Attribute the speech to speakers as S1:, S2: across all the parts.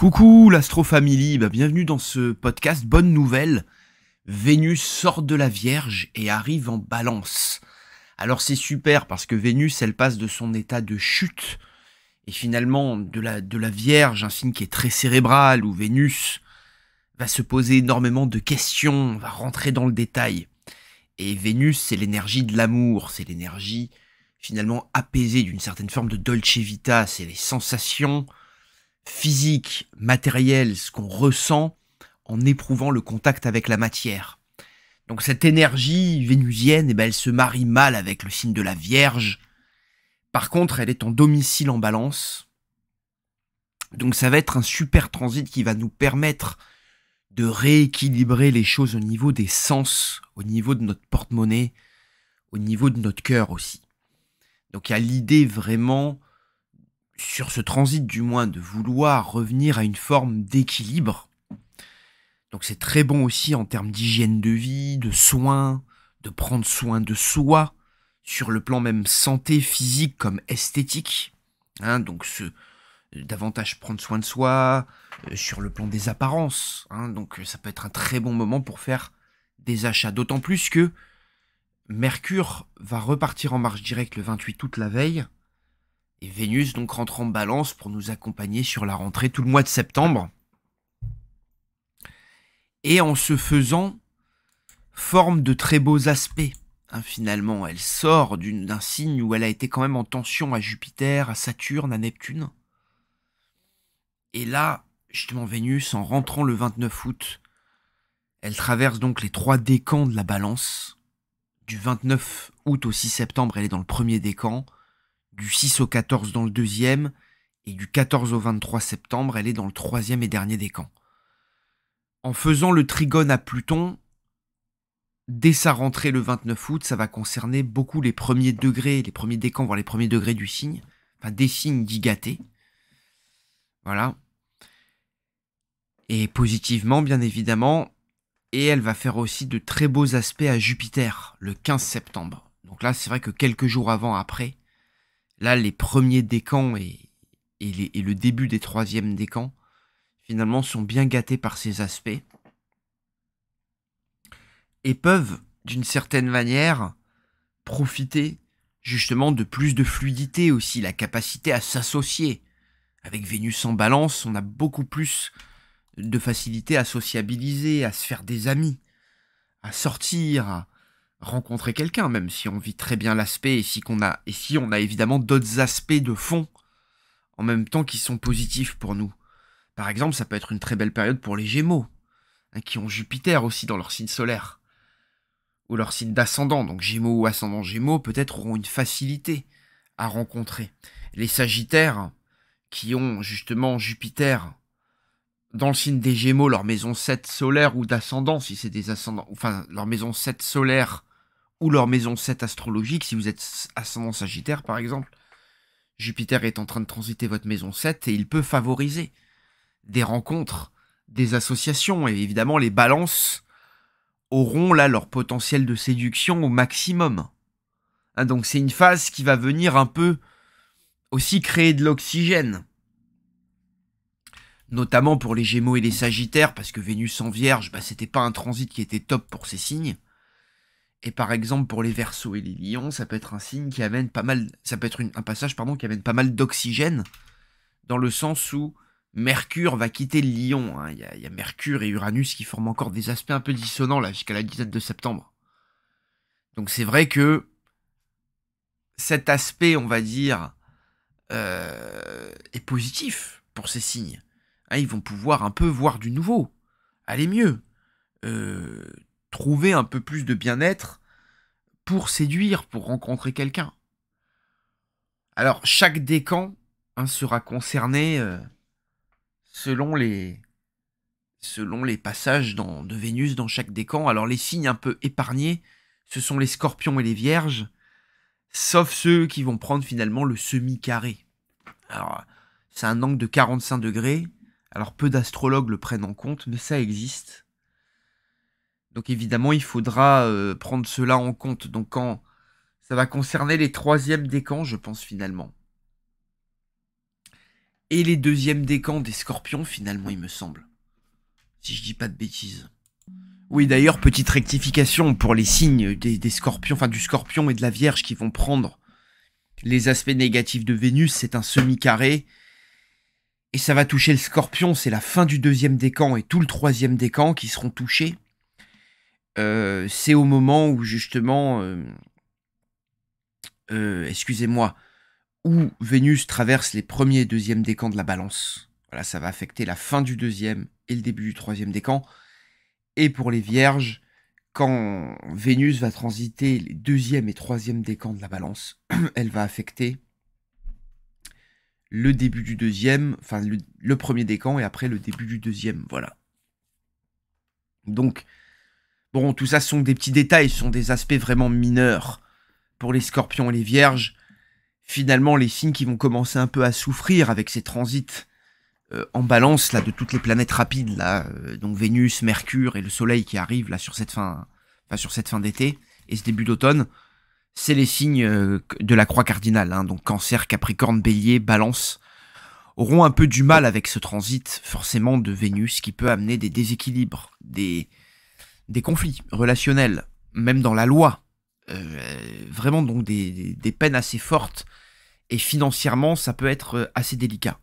S1: Coucou l'AstroFamily, bah, bienvenue dans ce podcast. Bonne nouvelle, Vénus sort de la Vierge et arrive en balance. Alors c'est super parce que Vénus, elle passe de son état de chute et finalement de la, de la Vierge, un signe qui est très cérébral, où Vénus va se poser énormément de questions, va rentrer dans le détail. Et Vénus, c'est l'énergie de l'amour, c'est l'énergie finalement apaisée d'une certaine forme de dolce vita, c'est les sensations, physique, matériel, ce qu'on ressent en éprouvant le contact avec la matière. Donc cette énergie vénusienne, et eh ben, elle se marie mal avec le signe de la Vierge. Par contre, elle est en domicile en balance. Donc ça va être un super transit qui va nous permettre de rééquilibrer les choses au niveau des sens, au niveau de notre porte-monnaie, au niveau de notre cœur aussi. Donc il y a l'idée vraiment sur ce transit du moins, de vouloir revenir à une forme d'équilibre. Donc c'est très bon aussi en termes d'hygiène de vie, de soins, de prendre soin de soi, sur le plan même santé physique comme esthétique. Hein. donc ce, euh, davantage prendre soin de soi, euh, sur le plan des apparences. Hein. donc ça peut être un très bon moment pour faire des achats. D'autant plus que Mercure va repartir en marche directe le 28 août la veille. Et Vénus donc rentre en balance pour nous accompagner sur la rentrée tout le mois de septembre. Et en se faisant, forme de très beaux aspects. Hein, finalement, elle sort d'un signe où elle a été quand même en tension à Jupiter, à Saturne, à Neptune. Et là, justement, Vénus, en rentrant le 29 août, elle traverse donc les trois décans de la balance. Du 29 août au 6 septembre, elle est dans le premier décan. Du 6 au 14 dans le deuxième, et du 14 au 23 septembre, elle est dans le troisième et dernier des camps. En faisant le trigone à Pluton, dès sa rentrée le 29 août, ça va concerner beaucoup les premiers degrés, les premiers décans, voire les premiers degrés du signe, enfin des signes digatés. Voilà. Et positivement, bien évidemment. Et elle va faire aussi de très beaux aspects à Jupiter le 15 septembre. Donc là, c'est vrai que quelques jours avant, après, là, les premiers décans et, et, le début des troisièmes décans, finalement, sont bien gâtés par ces aspects et peuvent, d'une certaine manière, profiter justement de plus de fluidité aussi, la capacité à s'associer. Avec Vénus en balance, on a beaucoup plus de facilité à sociabiliser, à se faire des amis, à sortir, à, rencontrer quelqu'un, même si on vit très bien l'aspect et si qu'on a et si on a évidemment d'autres aspects de fond en même temps qui sont positifs pour nous. Par exemple, ça peut être une très belle période pour les Gémeaux, hein, qui ont Jupiter aussi dans leur signe solaire ou leur signe d'ascendant. Donc Gémeaux ou ascendant Gémeaux peut-être auront une facilité à rencontrer. Les Sagittaires qui ont justement Jupiter dans le signe des Gémeaux, leur maison 7 solaire ou d'ascendant, si c'est des ascendants, enfin leur maison 7 solaire ou leur maison 7 astrologique, si vous êtes ascendant Sagittaire par exemple, Jupiter est en train de transiter votre maison 7 et il peut favoriser des rencontres, des associations. Et évidemment, les balances auront là leur potentiel de séduction au maximum. Hein, donc c'est une phase qui va venir un peu aussi créer de l'oxygène. Notamment pour les Gémeaux et les Sagittaires, parce que Vénus en Vierge, bah, c'était pas un transit qui était top pour ces signes. Et par exemple, pour les versos et les lions, ça peut être un signe qui amène pas mal. Ça peut être un passage pardon, qui amène pas mal d'oxygène, dans le sens où Mercure va quitter le lion. Hein. Il y, a Mercure et Uranus qui forment encore des aspects un peu dissonants là jusqu'à la 17 de septembre. Donc c'est vrai que cet aspect, on va dire, euh, est positif pour ces signes. Hein, ils vont pouvoir un peu voir du nouveau, aller mieux, euh, trouver un peu plus de bien-être pour séduire, pour rencontrer quelqu'un. Alors, chaque décan hein, sera concerné euh, selon les selon les passages de Vénus dans chaque décan. Alors, les signes un peu épargnés, ce sont les scorpions et les vierges, sauf ceux qui vont prendre finalement le semi-carré. Alors, c'est un angle de 45 degrés. Alors, peu d'astrologues le prennent en compte, mais ça existe. Donc évidemment, il faudra euh, prendre cela en compte. Donc quand ça va concerner les troisièmes décans, je pense finalement. Et les deuxièmes décans des scorpions, finalement, il me semble. Si je dis pas de bêtises. Oui, d'ailleurs, petite rectification pour les signes des, des scorpions, enfin du scorpion et de la vierge qui vont prendre les aspects négatifs de Vénus, c'est un semi-carré. Et ça va toucher le scorpion, c'est la fin du deuxième décan et tout le troisième décan qui seront touchés. Euh, c'est au moment où justement, euh, euh, excusez-moi, où Vénus traverse les premiers et deuxièmes décans de la balance. Voilà, ça va affecter la fin du deuxième et le début du troisième décan. Et pour les vierges, quand Vénus va transiter les deuxièmes et troisième décans de la balance, elle va affecter le début du deuxième, enfin le, le, premier décan et après le début du deuxième, voilà. Donc Bon, tout ça sont des petits détails, sont des aspects vraiment mineurs. Pour les scorpions et les vierges, finalement, les signes qui vont commencer un peu à souffrir avec ces transits euh, en balance, là, de toutes les planètes rapides, là, euh, donc Vénus, Mercure et le Soleil qui arrivent, là, sur cette fin, enfin, sur cette fin d'été et ce début d'automne, c'est les signes euh, de la croix cardinale, hein, donc Cancer, Capricorne, Bélier, Balance, auront un peu du mal avec ce transit, forcément, de Vénus qui peut amener des déséquilibres, des des conflits relationnels, même dans la loi. Euh, vraiment donc des, peines assez fortes. Et financièrement, ça peut être euh, assez délicat.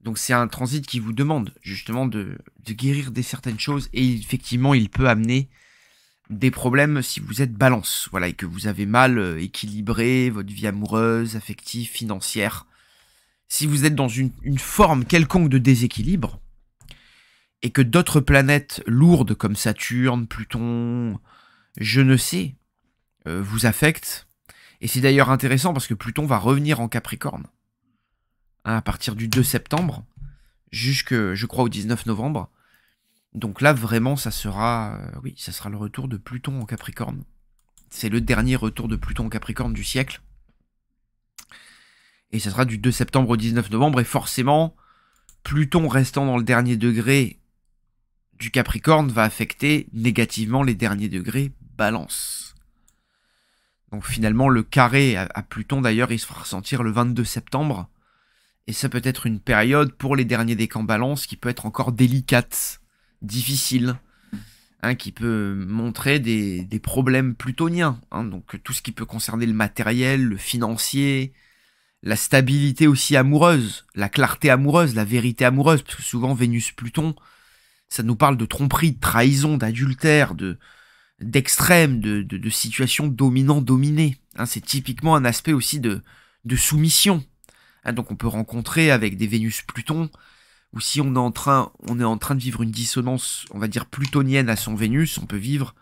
S1: Donc c'est un transit qui vous demande justement de, guérir des certaines choses. Et effectivement, il peut amener des problèmes si vous êtes balance. Voilà, et que vous avez mal euh, équilibré votre vie amoureuse, affective, financière. Si vous êtes dans une forme quelconque de déséquilibre, et que d'autres planètes lourdes comme Saturne, Pluton, je ne sais, euh, vous affectent. Et c'est d'ailleurs intéressant parce que Pluton va revenir en Capricorne hein, à partir du 2 septembre jusque, je crois, au 19 novembre. Donc là, vraiment, ça sera, euh, oui, ça sera le retour de Pluton en Capricorne. C'est le dernier retour de Pluton en Capricorne du siècle. Et ça sera du 2 septembre au 19 novembre. Et forcément, Pluton restant dans le dernier degré du Capricorne va affecter négativement les derniers degrés Balance. Donc finalement, le carré à Pluton, d'ailleurs, il se fera ressentir le 22 septembre. Et ça peut être une période pour les derniers camps Balance qui peut être encore délicate, difficile, hein, qui peut montrer des, problèmes plutoniens. Hein. donc tout ce qui peut concerner le matériel, le financier, la stabilité aussi amoureuse, la clarté amoureuse, la vérité amoureuse, parce souvent Vénus-Pluton, ça nous parle de tromperie, de trahison, d'adultère, de d'extrême, de, de, situation dominant-dominée. Hein. c'est typiquement un aspect aussi de, de soumission. Hein. donc on peut rencontrer avec des Vénus-Pluton, ou si on est, en train, on est en train de vivre une dissonance, on va dire, plutonienne à son Vénus, on peut vivre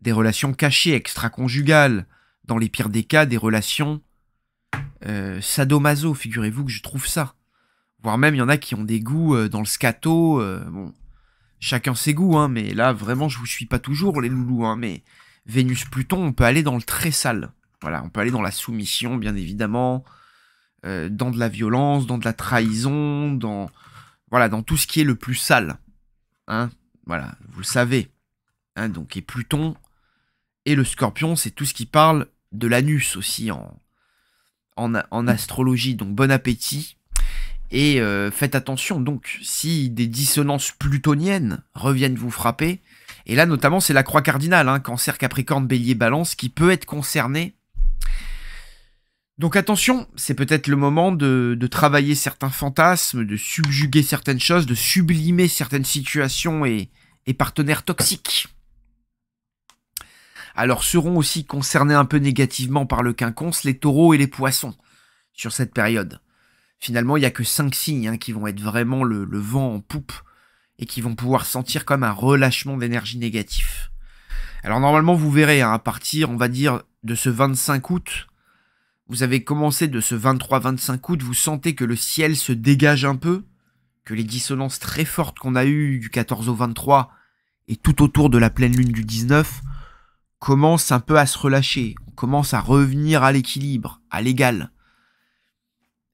S1: des relations cachées, extra-conjugales, dans les pires des cas, des relations euh, sadomaso, figurez-vous que je trouve ça. Voire même, il y en a qui ont des goûts euh, dans le scato, euh, bon, chacun ses goûts, hein, mais là, vraiment, je vous suis pas toujours, les loulous, hein, mais Vénus-Pluton, on peut aller dans le très sale. Voilà, on peut aller dans la soumission, bien évidemment, euh, dans de la violence, dans de la trahison, dans, voilà, dans tout ce qui est le plus sale. Hein, voilà, vous le savez. Hein, donc, et Pluton et le scorpion, c'est tout ce qui parle de l'anus aussi en, en, en astrologie. Donc, bon appétit et euh, faites attention donc, si des dissonances plutoniennes reviennent vous frapper, et là notamment c'est la croix cardinale, hein, cancer, capricorne, bélier, balance, qui peut être concernée. Donc attention, c'est peut-être le moment de, travailler certains fantasmes, de subjuguer certaines choses, de sublimer certaines situations et, et partenaires toxiques. Alors seront aussi concernés un peu négativement par le quinconce les taureaux et les poissons sur cette période finalement, il n'y a que cinq signes hein, qui vont être vraiment le, vent en poupe et qui vont pouvoir sentir comme un relâchement d'énergie négative. Alors normalement, vous verrez, hein, à partir, on va dire, de ce 25 août, vous avez commencé de ce 23-25 août, vous sentez que le ciel se dégage un peu, que les dissonances très fortes qu'on a eues du 14 au 23 et tout autour de la pleine lune du 19 commencent un peu à se relâcher, on commence à revenir à l'équilibre, à l'égal.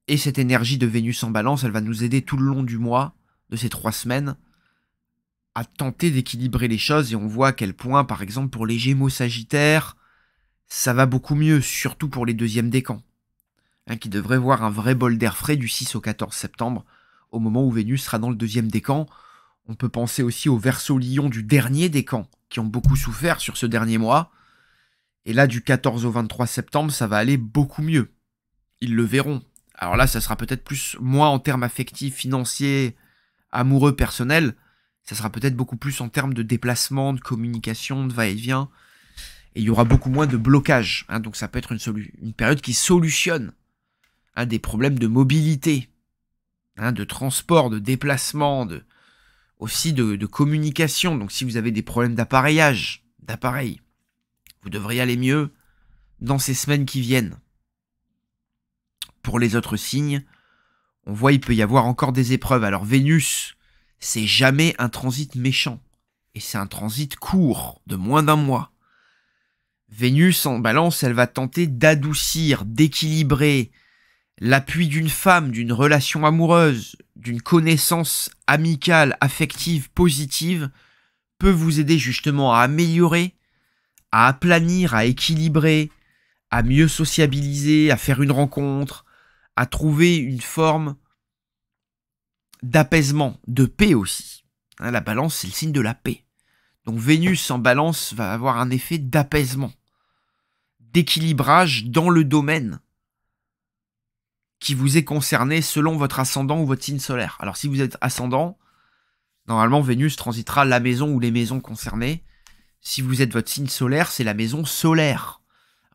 S1: Et cette énergie de Vénus en balance, elle va nous aider tout le long du mois, de ces trois semaines, à tenter d'équilibrer les choses. Et on voit à quel point, par exemple, pour les Gémeaux Sagittaires, ça va beaucoup mieux, surtout pour les deuxièmes décans, hein, qui devraient voir un vrai bol d'air frais du 6 au 14 septembre, au moment où Vénus sera dans le deuxième décan. On peut penser aussi au verso Lyon du dernier décan, qui ont beaucoup souffert sur ce dernier mois. Et là, du 14 au 23 septembre, ça va aller beaucoup mieux. Ils le verront, alors là, ça sera peut-être plus moi en termes affectifs, financiers, amoureux, personnels. Ça sera peut-être beaucoup plus en termes de déplacement, de communication, de va-et-vient. Et il y aura beaucoup moins de blocage. Hein. donc ça peut être une, une période qui solutionne hein, des problèmes de mobilité, hein, de transport, de déplacement, de, aussi de, de communication. Donc si vous avez des problèmes d'appareillage, d'appareil, vous devriez aller mieux dans ces semaines qui viennent pour les autres signes, on voit il peut y avoir encore des épreuves. Alors Vénus, c'est jamais un transit méchant. Et c'est un transit court, de moins d'un mois. Vénus, en balance, elle va tenter d'adoucir, d'équilibrer l'appui d'une femme, d'une relation amoureuse, d'une connaissance amicale, affective, positive, peut vous aider justement à améliorer, à aplanir, à équilibrer, à mieux sociabiliser, à faire une rencontre, à trouver une forme d'apaisement, de paix aussi. Hein, la balance, c'est le signe de la paix. Donc Vénus en balance va avoir un effet d'apaisement, d'équilibrage dans le domaine qui vous est concerné selon votre ascendant ou votre signe solaire. Alors si vous êtes ascendant, normalement Vénus transitera la maison ou les maisons concernées. Si vous êtes votre signe solaire, c'est la maison solaire.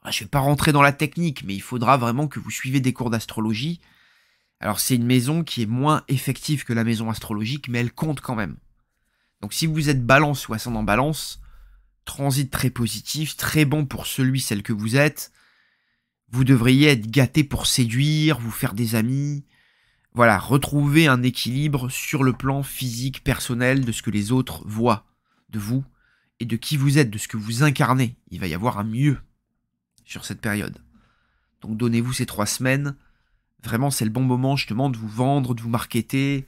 S1: Ah, je ne vais pas rentrer dans la technique, mais il faudra vraiment que vous suivez des cours d'astrologie. Alors c'est une maison qui est moins effective que la maison astrologique, mais elle compte quand même. Donc si vous êtes balance ou ascendant balance, transit très positif, très bon pour celui, celle que vous êtes. Vous devriez être gâté pour séduire, vous faire des amis. Voilà, retrouver un équilibre sur le plan physique, personnel, de ce que les autres voient de vous et de qui vous êtes, de ce que vous incarnez. Il va y avoir un mieux sur cette période. Donc donnez-vous ces trois semaines. Vraiment, c'est le bon moment justement de vous vendre, de vous marketer,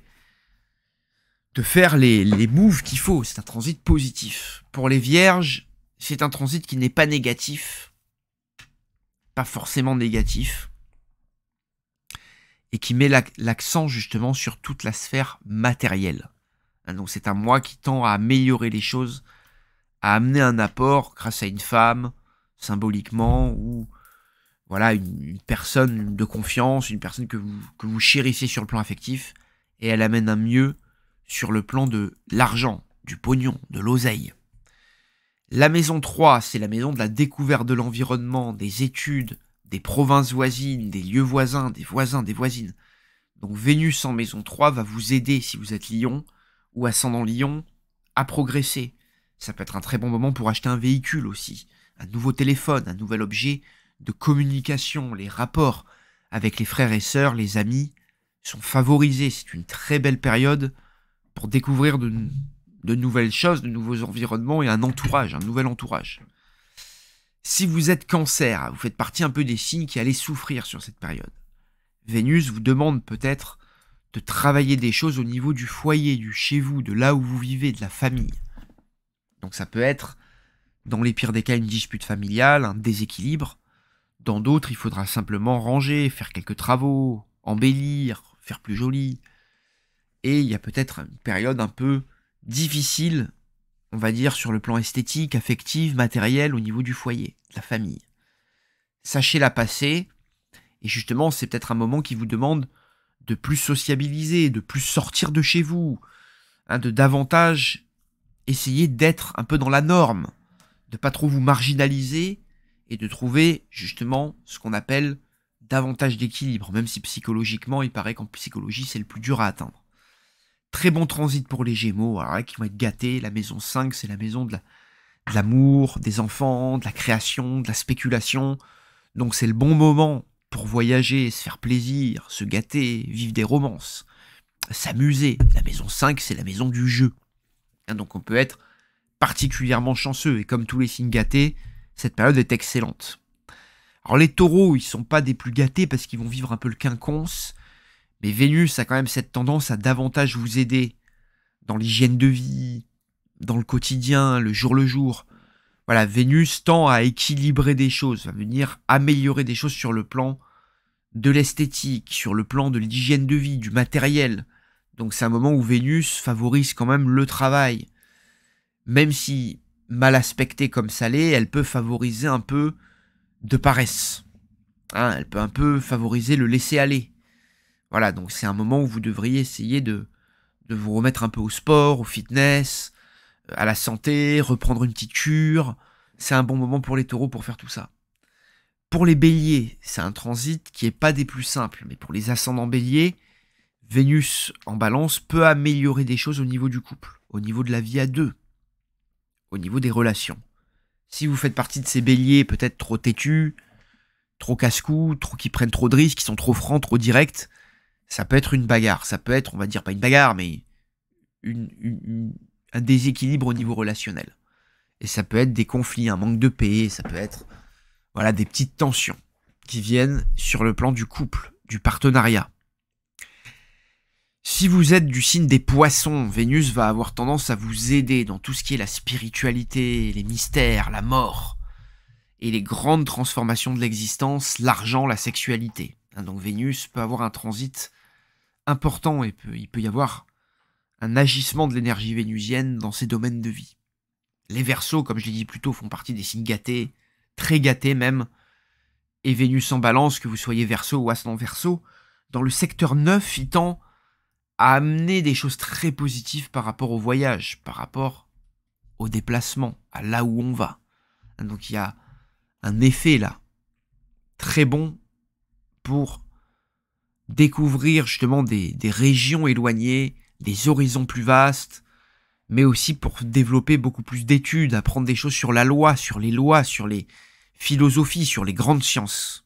S1: de faire les, les moves qu'il faut. C'est un transit positif. Pour les vierges, c'est un transit qui n'est pas négatif. Pas forcément négatif. Et qui met l'accent justement sur toute la sphère matérielle. Hein, donc c'est un mois qui tend à améliorer les choses, à amener un apport grâce à une femme, symboliquement ou voilà une, personne de confiance, une personne que vous, chérissez sur le plan affectif, et elle amène un mieux sur le plan de l'argent, du pognon, de l'oseille. La maison 3, c'est la maison de la découverte de l'environnement, des études, des provinces voisines, des lieux voisins, des voisins, des voisines. Donc Vénus en maison 3 va vous aider si vous êtes Lyon, ou ascendant Lyon, à progresser. Ça peut être un très bon moment pour acheter un véhicule aussi un nouveau téléphone, un nouvel objet de communication, les rapports avec les frères et sœurs, les amis, sont favorisés. C'est une très belle période pour découvrir de, nouvelles choses, de nouveaux environnements et un entourage, un nouvel entourage. Si vous êtes cancer, vous faites partie un peu des signes qui allaient souffrir sur cette période. Vénus vous demande peut-être de travailler des choses au niveau du foyer, du chez vous, de là où vous vivez, de la famille. Donc ça peut être dans les pires des cas, une dispute familiale, un déséquilibre. Dans d'autres, il faudra simplement ranger, faire quelques travaux, embellir, faire plus joli. Et il y a peut-être une période un peu difficile, on va dire, sur le plan esthétique, affectif, matériel, au niveau du foyer, de la famille. Sachez la passer, et justement, c'est peut-être un moment qui vous demande de plus sociabiliser, de plus sortir de chez vous, hein, de davantage essayer d'être un peu dans la norme, de pas trop vous marginaliser et de trouver justement ce qu'on appelle davantage d'équilibre, même si psychologiquement, il paraît qu'en psychologie, c'est le plus dur à atteindre. Très bon transit pour les Gémeaux, qui vont être gâtés. La maison 5, c'est la maison de l'amour, des enfants, de la création, de la spéculation. Donc c'est le bon moment pour voyager, se faire plaisir, se gâter, vivre des romances, s'amuser. La maison 5, c'est la maison du jeu. Hein, donc on peut être particulièrement chanceux et comme tous les signes gâtés, cette période est excellente. Alors les taureaux, ils sont pas des plus gâtés parce qu'ils vont vivre un peu le quinconce, mais Vénus a quand même cette tendance à davantage vous aider dans l'hygiène de vie, dans le quotidien, le jour le jour. Voilà, Vénus tend à équilibrer des choses, va venir améliorer des choses sur le plan de l'esthétique, sur le plan de l'hygiène de vie, du matériel. Donc c'est un moment où Vénus favorise quand même le travail, même si mal aspectée comme ça l'est, elle peut favoriser un peu de paresse. Hein, elle peut un peu favoriser le laisser-aller. Voilà, donc c'est un moment où vous devriez essayer de, de vous remettre un peu au sport, au fitness, euh, à la santé, reprendre une petite cure. C'est un bon moment pour les taureaux pour faire tout ça. Pour les béliers, c'est un transit qui n'est pas des plus simples, mais pour les ascendants béliers, Vénus en balance peut améliorer des choses au niveau du couple, au niveau de la vie à deux au niveau des relations. Si vous faites partie de ces béliers peut-être trop têtus, trop casse-cou, trop qui prennent trop de risques, qui sont trop francs, trop directs, ça peut être une bagarre. Ça peut être, on va dire pas une bagarre, mais un déséquilibre au niveau relationnel. Et ça peut être des conflits, un manque de paix, ça peut être voilà des petites tensions qui viennent sur le plan du couple, du partenariat. Si vous êtes du signe des poissons, Vénus va avoir tendance à vous aider dans tout ce qui est la spiritualité, les mystères, la mort et les grandes transformations de l'existence, l'argent, la sexualité. Hein, donc Vénus peut avoir un transit important et il peut y avoir un agissement de l'énergie vénusienne dans ces domaines de vie. Les versos, comme je l'ai dit plus tôt, font partie des signes gâtés, très gâtés même, et Vénus en balance, que vous soyez verso ou ascendant verso, dans le secteur 9, il tend à amener des choses très positives par rapport au voyage, par rapport au déplacement, à là où on va. Donc il y a un effet là, très bon pour découvrir justement des, des régions éloignées, des horizons plus vastes, mais aussi pour développer beaucoup plus d'études, apprendre des choses sur la loi, sur les lois, sur les philosophies, sur les grandes sciences.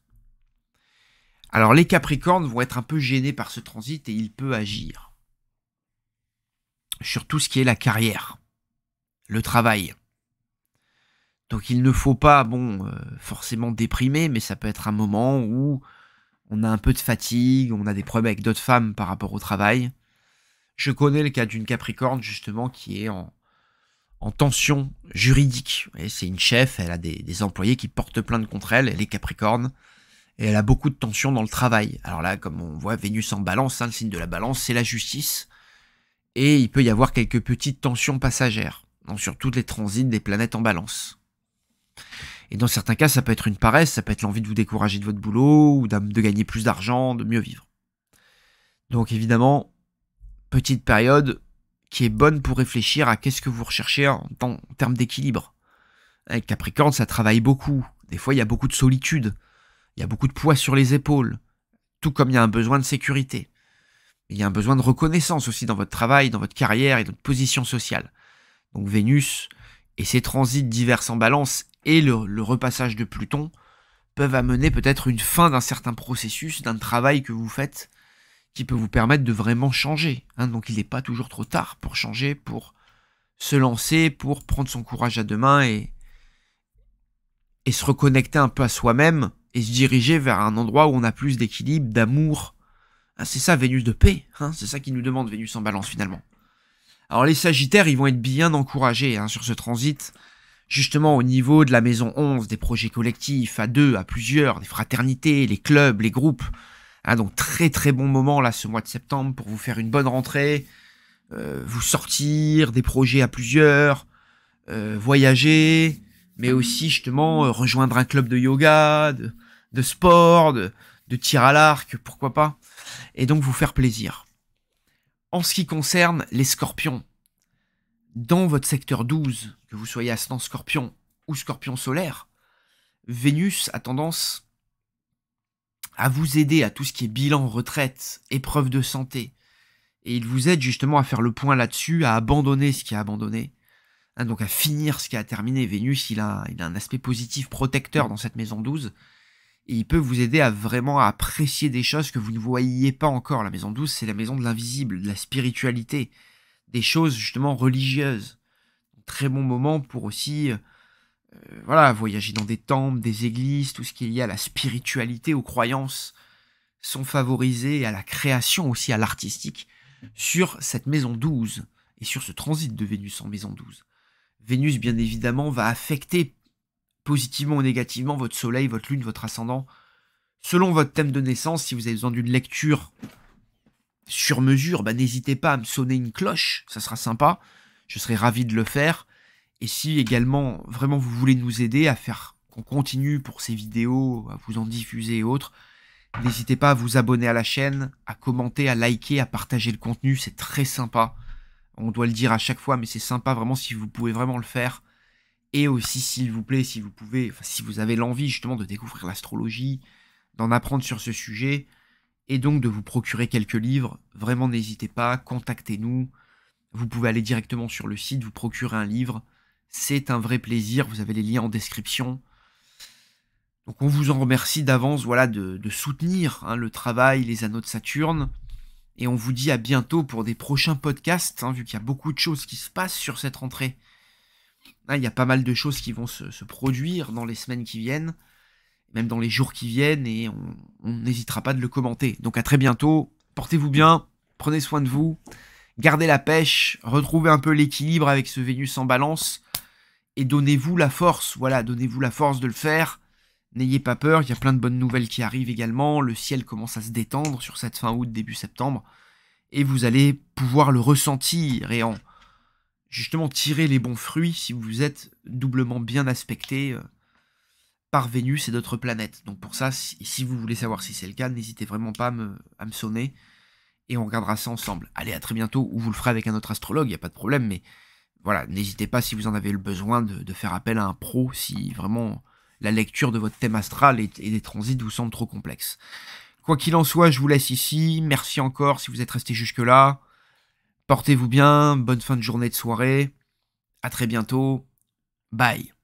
S1: Alors les Capricornes vont être un peu gênés par ce transit et il peut agir sur tout ce qui est la carrière, le travail. Donc il ne faut pas, bon, euh, forcément déprimer, mais ça peut être un moment où on a un peu de fatigue, on a des problèmes avec d'autres femmes par rapport au travail. Je connais le cas d'une Capricorne justement qui est en, tension juridique. C'est une chef, elle a des, employés qui portent plainte contre elle, elle est Capricorne, et elle a beaucoup de tension dans le travail. Alors là, comme on voit Vénus en balance, hein, le signe de la balance, c'est la justice et il peut y avoir quelques petites tensions passagères, sur toutes les transits des planètes en balance. Et dans certains cas, ça peut être une paresse, ça peut être l'envie de vous décourager de votre boulot, ou de gagner plus d'argent, de mieux vivre. Donc évidemment, petite période qui est bonne pour réfléchir à qu'est-ce que vous recherchez en, en termes d'équilibre. Avec Capricorne, ça travaille beaucoup. Des fois, il y a beaucoup de solitude. Il y a beaucoup de poids sur les épaules. Tout comme il y a un besoin de sécurité il y a un besoin de reconnaissance aussi dans votre travail, dans votre carrière et dans votre position sociale. Donc Vénus et ses transits divers en balance et le, repassage de Pluton peuvent amener peut-être une fin d'un certain processus, d'un travail que vous faites qui peut vous permettre de vraiment changer. Hein. donc il n'est pas toujours trop tard pour changer, pour se lancer, pour prendre son courage à deux mains et se reconnecter un peu à soi-même et se diriger vers un endroit où on a plus d'équilibre, d'amour, ah, c'est ça, Vénus de paix. Hein, c'est ça qui nous demande Vénus en balance finalement. Alors les Sagittaires, ils vont être bien encouragés hein, sur ce transit, justement au niveau de la maison 11, des projets collectifs, à deux, à plusieurs, des fraternités, les clubs, les groupes. Hein, donc très très bon moment là ce mois de septembre pour vous faire une bonne rentrée, euh, vous sortir, des projets à plusieurs, euh, voyager, mais aussi justement euh, rejoindre un club de yoga, de, sport, de tir à l'arc, pourquoi pas et donc vous faire plaisir. En ce qui concerne les scorpions, dans votre secteur 12, que vous soyez ascendant scorpion ou scorpion solaire, Vénus a tendance à vous aider à tout ce qui est bilan, retraite, épreuve de santé. Et il vous aide justement à faire le point là-dessus, à abandonner ce qui est abandonné, hein, donc à finir ce qui a terminé. Vénus, il il a un aspect positif protecteur dans cette maison 12, et il peut vous aider à vraiment apprécier des choses que vous ne voyez pas encore. La maison 12, c'est la maison de l'invisible, de la spiritualité, des choses justement religieuses. Très bon moment pour aussi euh, euh, voilà, voyager dans des temples, des églises, tout ce qui est lié à la spiritualité, aux croyances sont favorisés à la création aussi à l'artistique sur cette maison 12 et sur ce transit de Vénus en maison 12. Vénus bien évidemment va affecter positivement ou négativement votre soleil, votre lune, votre ascendant, selon votre thème de naissance, si vous avez besoin d'une lecture sur mesure, bah, n'hésitez pas à me sonner une cloche, ça sera sympa, je serai ravi de le faire. Et si également vraiment vous voulez nous aider à faire qu'on continue pour ces vidéos, à vous en diffuser et autres, n'hésitez pas à vous abonner à la chaîne, à commenter, à liker, à partager le contenu, c'est très sympa. On doit le dire à chaque fois, mais c'est sympa vraiment si vous pouvez vraiment le faire. Et aussi, s'il vous plaît, si vous pouvez, si vous avez l'envie justement de découvrir l'astrologie, d'en apprendre sur ce sujet, et donc de vous procurer quelques livres, vraiment n'hésitez pas, contactez-nous. Vous pouvez aller directement sur le site, vous procurer un livre. C'est un vrai plaisir, vous avez les liens en description. Donc on vous en remercie d'avance voilà, de, soutenir hein, le travail, les anneaux de Saturne. Et on vous dit à bientôt pour des prochains podcasts, hein, vu qu'il y a beaucoup de choses qui se passent sur cette rentrée il y a pas mal de choses qui vont se, produire dans les semaines qui viennent, même dans les jours qui viennent, et on n'hésitera pas de le commenter. Donc à très bientôt, portez-vous bien, prenez soin de vous, gardez la pêche, retrouvez un peu l'équilibre avec ce Vénus en balance, et donnez-vous la force, voilà, donnez-vous la force de le faire. N'ayez pas peur, il y a plein de bonnes nouvelles qui arrivent également, le ciel commence à se détendre sur cette fin août, début septembre, et vous allez pouvoir le ressentir, et en, justement tirer les bons fruits si vous êtes doublement bien aspecté euh, par Vénus et d'autres planètes. Donc pour ça, si, vous voulez savoir si c'est le cas, n'hésitez vraiment pas à me, sonner et on regardera ça ensemble. Allez, à très bientôt, ou vous le ferez avec un autre astrologue, il n'y a pas de problème, mais voilà, n'hésitez pas si vous en avez le besoin de, faire appel à un pro si vraiment la lecture de votre thème astral et, et des transits vous semble trop complexe. Quoi qu'il en soit, je vous laisse ici. Merci encore si vous êtes resté jusque-là. Portez-vous bien, bonne fin de journée de soirée, à très bientôt, bye